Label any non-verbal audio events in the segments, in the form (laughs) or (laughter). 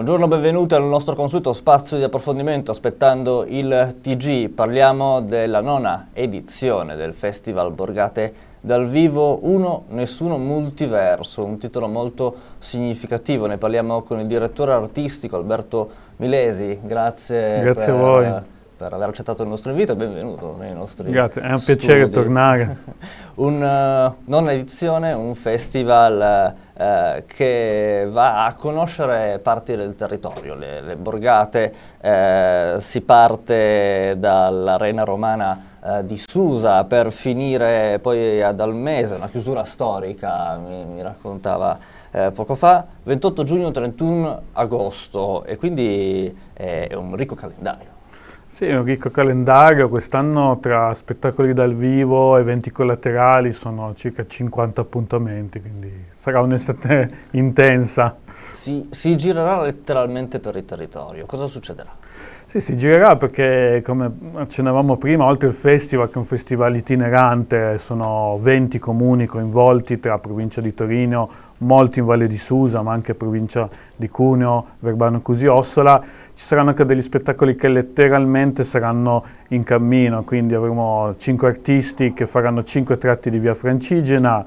Buongiorno, benvenuti al nostro consueto spazio di approfondimento aspettando il TG. Parliamo della nona edizione del Festival Borgate dal vivo Uno Nessuno Multiverso, un titolo molto significativo. Ne parliamo con il direttore artistico Alberto Milesi. Grazie, Grazie per, a voi per aver accettato il nostro invito e benvenuto nei nostri Grazie, è un studi. piacere tornare. (laughs) un, uh, non edizione, un festival uh, che va a conoscere parti del territorio, le, le borgate. Uh, si parte dall'arena romana di Susa per finire poi ad Almese, una chiusura storica, mi, mi raccontava eh, poco fa, 28 giugno, 31 agosto e quindi eh, è un ricco calendario. Sì, è un ricco calendario, quest'anno tra spettacoli dal vivo, eventi collaterali sono circa 50 appuntamenti, quindi sarà un'estate (laughs) intensa. Si, si girerà letteralmente per il territorio, cosa succederà? Sì, si girerà perché, come accennavamo prima, oltre al festival, che è un festival itinerante, sono 20 comuni coinvolti tra provincia di Torino, molti in Valle di Susa, ma anche provincia di Cuneo, Verbano Cusi Ossola. Ci saranno anche degli spettacoli che letteralmente saranno in cammino, quindi avremo 5 artisti che faranno 5 tratti di via Francigena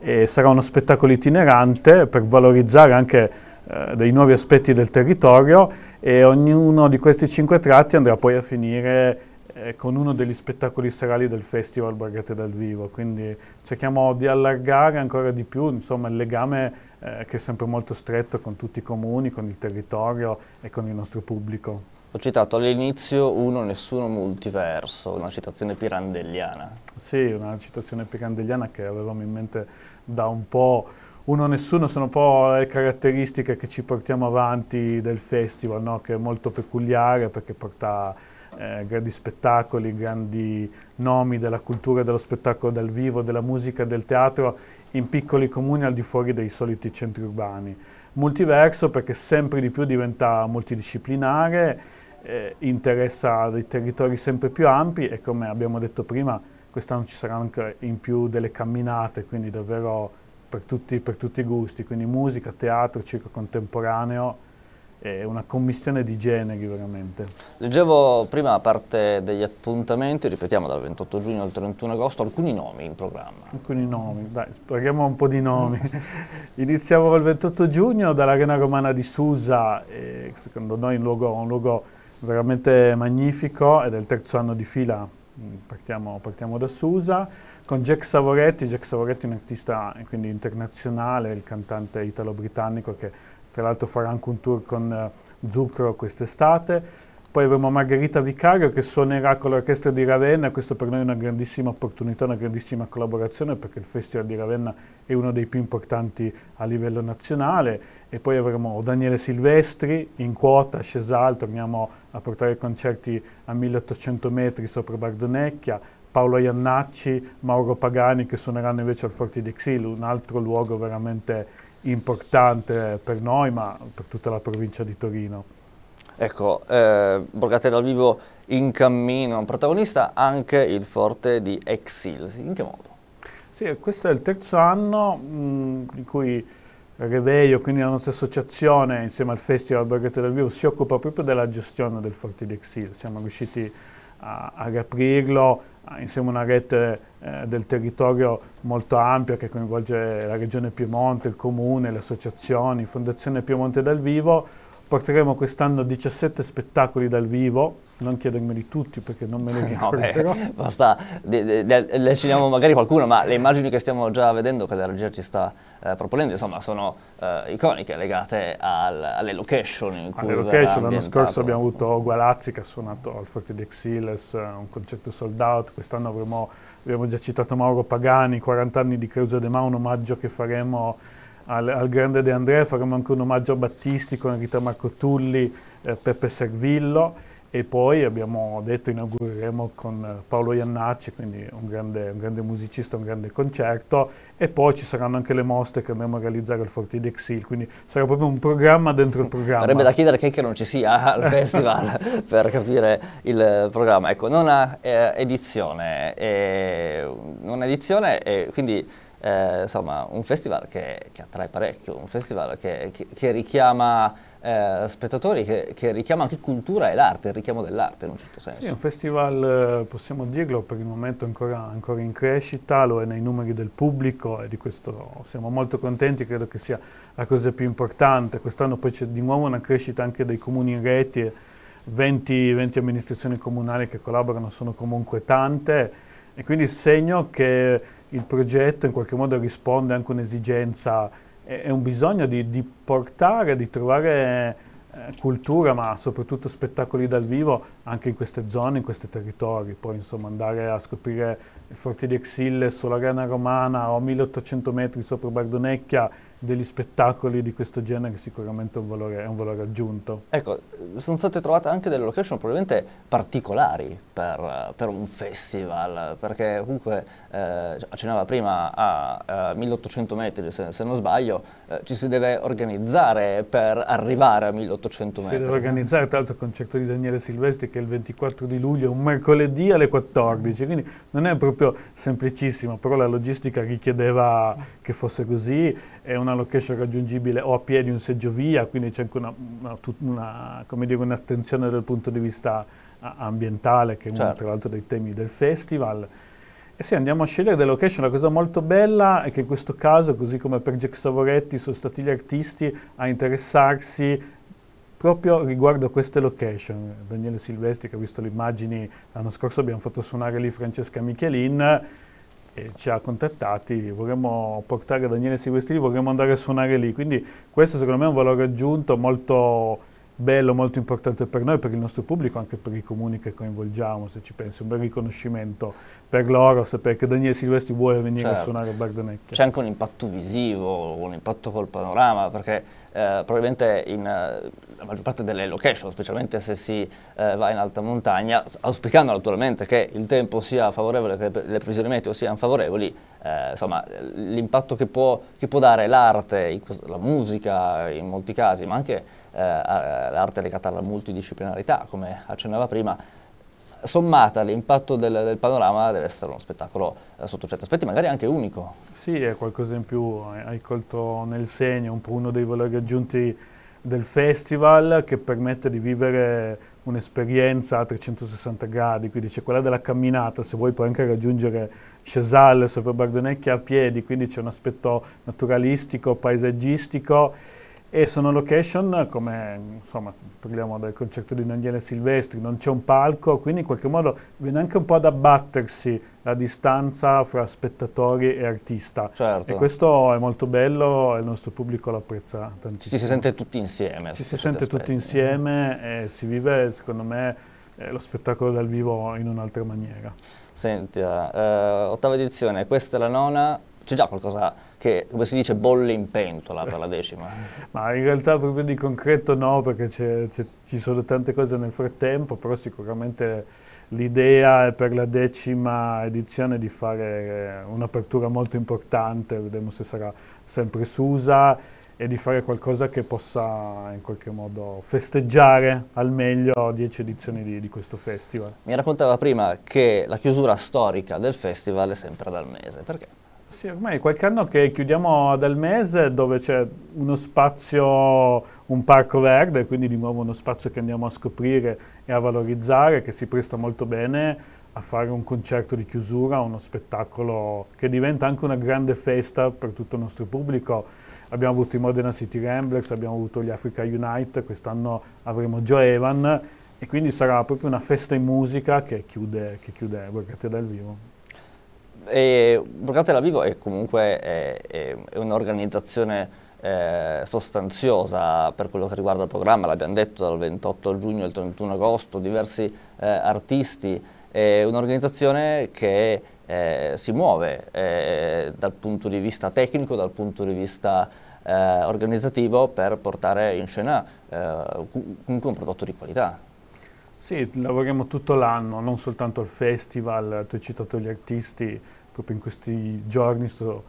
e sarà uno spettacolo itinerante per valorizzare anche eh, dei nuovi aspetti del territorio e ognuno di questi cinque tratti andrà poi a finire eh, con uno degli spettacoli serali del festival Barrette dal vivo, quindi cerchiamo di allargare ancora di più insomma, il legame eh, che è sempre molto stretto con tutti i comuni, con il territorio e con il nostro pubblico. Ho citato all'inizio uno nessuno multiverso, una citazione pirandelliana. Sì, una citazione pirandelliana che avevamo in mente da un po' uno nessuno sono un po' le caratteristiche che ci portiamo avanti del festival, no? che è molto peculiare perché porta eh, grandi spettacoli, grandi nomi della cultura, dello spettacolo dal vivo, della musica, del teatro in piccoli comuni al di fuori dei soliti centri urbani. Multiverso perché sempre di più diventa multidisciplinare, eh, interessa dei territori sempre più ampi e come abbiamo detto prima quest'anno ci saranno anche in più delle camminate, quindi davvero per tutti, per tutti i gusti, quindi musica, teatro, circo contemporaneo, è una commissione di generi veramente. Leggevo prima la parte degli appuntamenti, ripetiamo dal 28 giugno al 31 agosto, alcuni nomi in programma. Alcuni nomi, dai, parliamo un po' di nomi. (laughs) Iniziamo il 28 giugno dall'Arena Romana di Susa, eh, secondo noi un luogo, un luogo veramente magnifico ed è il terzo anno di fila Mm, partiamo, partiamo, da Susa, con Jack Savoretti, Jack Savoretti è un artista eh, quindi internazionale, il cantante italo-britannico che tra l'altro farà anche un tour con eh, Zucchero quest'estate, poi avremo Margherita Vicario che suonerà con l'orchestra di Ravenna, questo per noi è una grandissima opportunità, una grandissima collaborazione perché il Festival di Ravenna è uno dei più importanti a livello nazionale e poi avremo Daniele Silvestri in quota a Chesal, torniamo a portare concerti a 1800 metri sopra Bardonecchia, Paolo Iannacci, Mauro Pagani che suoneranno invece al Forte di Xil, un altro luogo veramente importante per noi ma per tutta la provincia di Torino. Ecco, eh, Borgate dal vivo in cammino, protagonista anche il forte di Exil, in che modo? Sì, questo è il terzo anno mh, mm, in cui Reveio, quindi la nostra associazione insieme al Festival Borgate dal vivo si occupa proprio della gestione del forte di Exil, siamo riusciti a, a riaprirlo insieme a una rete eh, del territorio molto ampia che coinvolge la regione Piemonte, il comune, le associazioni, Fondazione Piemonte dal vivo, porteremo quest'anno 17 spettacoli dal vivo, non chiedenmeli tutti perché non me ne (laughs) ricorderò. No, basta, le ciniamo magari qualcuno, ma le immagini che stiamo già vedendo, che la regia ci sta eh, proponendo, insomma, sono eh, iconiche, legate al, alle location. alle location, l'anno scorso abbiamo avuto Gualazzi che ha suonato al Forte di Exiles, eh, un concerto sold out, quest'anno avremo, abbiamo già citato Mauro Pagani, 40 anni di Creusa de Ma, un omaggio che faremo al, al grande De Andrea, faremo anche un omaggio a Battisti con Rita Marco Tulli, eh, Peppe Servillo e poi abbiamo detto inaugureremo con eh, Paolo Iannacci, quindi un grande, un grande, musicista, un grande concerto e poi ci saranno anche le mostre che andremo a realizzare al Forti d'Exil, quindi sarà proprio un programma dentro il programma. Sarebbe da chiedere che, che non ci sia al (laughs) festival per capire il programma. Ecco, non nona eh, edizione, eh, un'edizione e eh, quindi eh, insomma, un festival che, che, attrae parecchio, un festival che, che, che richiama eh, spettatori, che, richiama anche cultura e l'arte, il richiamo dell'arte in un certo senso. Sì, un festival, eh, possiamo dirlo, per il momento ancora, ancora, in crescita, lo è nei numeri del pubblico e di questo siamo molto contenti, credo che sia la cosa più importante. Quest'anno poi c'è di nuovo una crescita anche dei comuni in rete, 20, 20 amministrazioni comunali che collaborano sono comunque tante e quindi segno che il progetto in qualche modo risponde anche a un'esigenza e un bisogno di, di, portare, di trovare eh, cultura, ma soprattutto spettacoli dal vivo anche in queste zone, in questi territori. Poi insomma andare a scoprire il Forte di Exille, Solarana Romana o 1800 metri sopra Bardonecchia degli spettacoli di questo genere sicuramente è un valore, è un valore aggiunto. Ecco, sono state trovate anche delle location probabilmente particolari per, per un festival, perché comunque eh, cioè, accennava prima a, a 1800 metri, se, se non sbaglio, eh, ci si deve organizzare per arrivare a 1800 metri. Si deve organizzare, tra l'altro il concerto di Daniele Silvestri che è il 24 di luglio, un mercoledì alle 14, quindi non è proprio semplicissimo, però la logistica richiedeva che fosse così, è una una location raggiungibile o a piedi un seggio via, quindi c'è anche un'attenzione una, una, dal punto di vista ambientale che è certo. uno tra l'altro dei temi del festival. E sì, andiamo a scegliere delle location, la cosa molto bella è che in questo caso, così come per Jack Savoretti, sono stati gli artisti a interessarsi proprio riguardo a queste location. Daniele Silvestri, che ha visto le immagini, l'anno scorso abbiamo fatto suonare lì Francesca Michelin, e ci ha contattati, vorremmo portare Daniele Silvestrini, vorremmo andare a suonare lì, quindi questo secondo me è un valore aggiunto molto bello, molto importante per noi, per il nostro pubblico, anche per i comuni che coinvolgiamo, se ci pensi, un bel riconoscimento per loro, sapere che Daniele Silvestri vuole venire certo. a suonare a Bardonecchia. C'è anche un impatto visivo, un impatto col panorama, perché eh, probabilmente in eh, la maggior parte delle location, specialmente se si eh, va in alta montagna, auspicando naturalmente che il tempo sia favorevole, che le previsioni meteo siano favorevoli, eh, insomma l'impatto che, che può, dare l'arte, la musica in molti casi, ma anche eh, l'arte legata alla multidisciplinarità, come accennava prima, sommata l'impatto del, del, panorama deve essere uno spettacolo eh, sotto certi aspetti magari anche unico. Sì, è qualcosa in più, eh, hai colto nel segno, un po' uno dei valori aggiunti del festival che permette di vivere un'esperienza a 360 gradi, quindi c'è quella della camminata, se vuoi puoi anche raggiungere Chazal sopra Bardonecchia a piedi, quindi c'è un aspetto naturalistico, paesaggistico e sono location come insomma parliamo del concerto di Daniele Silvestri non c'è un palco quindi in qualche modo viene anche un po' ad abbattersi la distanza fra spettatori e artista certo. e questo è molto bello e il nostro pubblico lo apprezza tantissimo ci si sente tutti insieme ci si sente aspetti. tutti insieme e si vive secondo me eh, lo spettacolo dal vivo in un'altra maniera Senti, eh, ottava edizione, questa è la nona, c'è già qualcosa che, come si dice, bolle in pentola per la decima? (laughs) Ma in realtà proprio di concreto no, perché c'è, c'è, ci sono tante cose nel frattempo, però sicuramente l'idea è per la decima edizione di fare eh, un'apertura molto importante, vedremo se sarà sempre Susa e di fare qualcosa che possa in qualche modo festeggiare al meglio dieci edizioni di, di, questo festival. Mi raccontava prima che la chiusura storica del festival è sempre dal mese, perché? Sì, ormai è qualche anno che chiudiamo ad Almese dove c'è uno spazio, un parco verde, quindi di nuovo uno spazio che andiamo a scoprire e a valorizzare, che si presta molto bene a fare un concerto di chiusura, uno spettacolo che diventa anche una grande festa per tutto il nostro pubblico. Abbiamo avuto i Modena City Ramblers, abbiamo avuto gli Africa Unite, quest'anno avremo Joe Evan e quindi sarà proprio una festa in musica che chiude, che chiude Borgate dal vivo. E Borgatella Vivo è comunque è, è, è un'organizzazione eh, sostanziosa per quello che riguarda il programma, l'abbiamo detto dal 28 giugno al 31 agosto, diversi eh, artisti, è un'organizzazione che eh, si muove eh, dal punto di vista tecnico, dal punto di vista eh, organizzativo per portare in scena eh, comunque un prodotto di qualità. Sì, lavoriamo tutto l'anno, non soltanto il festival, tu hai citato gli artisti, proprio in questi giorni sto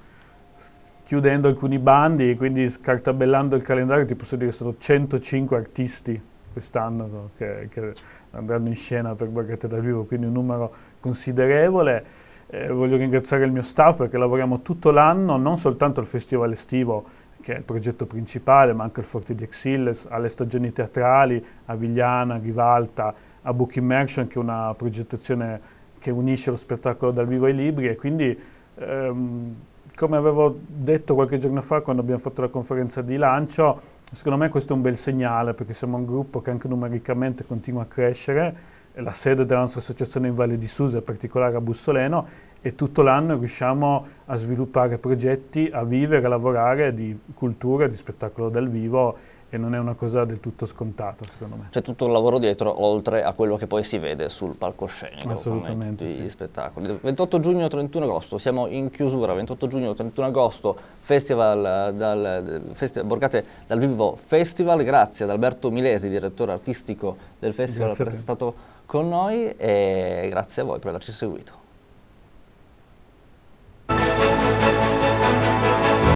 chiudendo alcuni bandi e quindi scartabellando il calendario ti posso dire che sono 105 artisti quest'anno che, che, andranno in scena per Barchetta dal vivo, quindi un numero considerevole. Eh, voglio ringraziare il mio staff perché lavoriamo tutto l'anno, non soltanto al festival estivo, che è il progetto principale, ma anche al Forte di Exiles, alle stagioni teatrali, a Vigliana, a Rivalta, a Book Immersion, che è una progettazione che unisce lo spettacolo dal vivo ai libri e quindi ehm, come avevo detto qualche giorno fa quando abbiamo fatto la conferenza di lancio, secondo me questo è un bel segnale perché siamo un gruppo che anche numericamente continua a crescere, è la sede della nostra associazione in Valle di Susa, in particolare a Bussoleno, e tutto l'anno riusciamo a sviluppare progetti, a vivere, a lavorare di cultura, di spettacolo dal vivo e non è una cosa del tutto scontata secondo me. C'è tutto un lavoro dietro oltre a quello che poi si vede sul palcoscenico Assolutamente, Gli sì. spettacoli. 28 giugno 31 agosto, siamo in chiusura, 28 giugno 31 agosto, festival, dal, festival Borgate dal vivo Festival, grazie ad Alberto Milesi, direttore artistico del festival grazie per essere stato con noi e grazie a voi per averci seguito.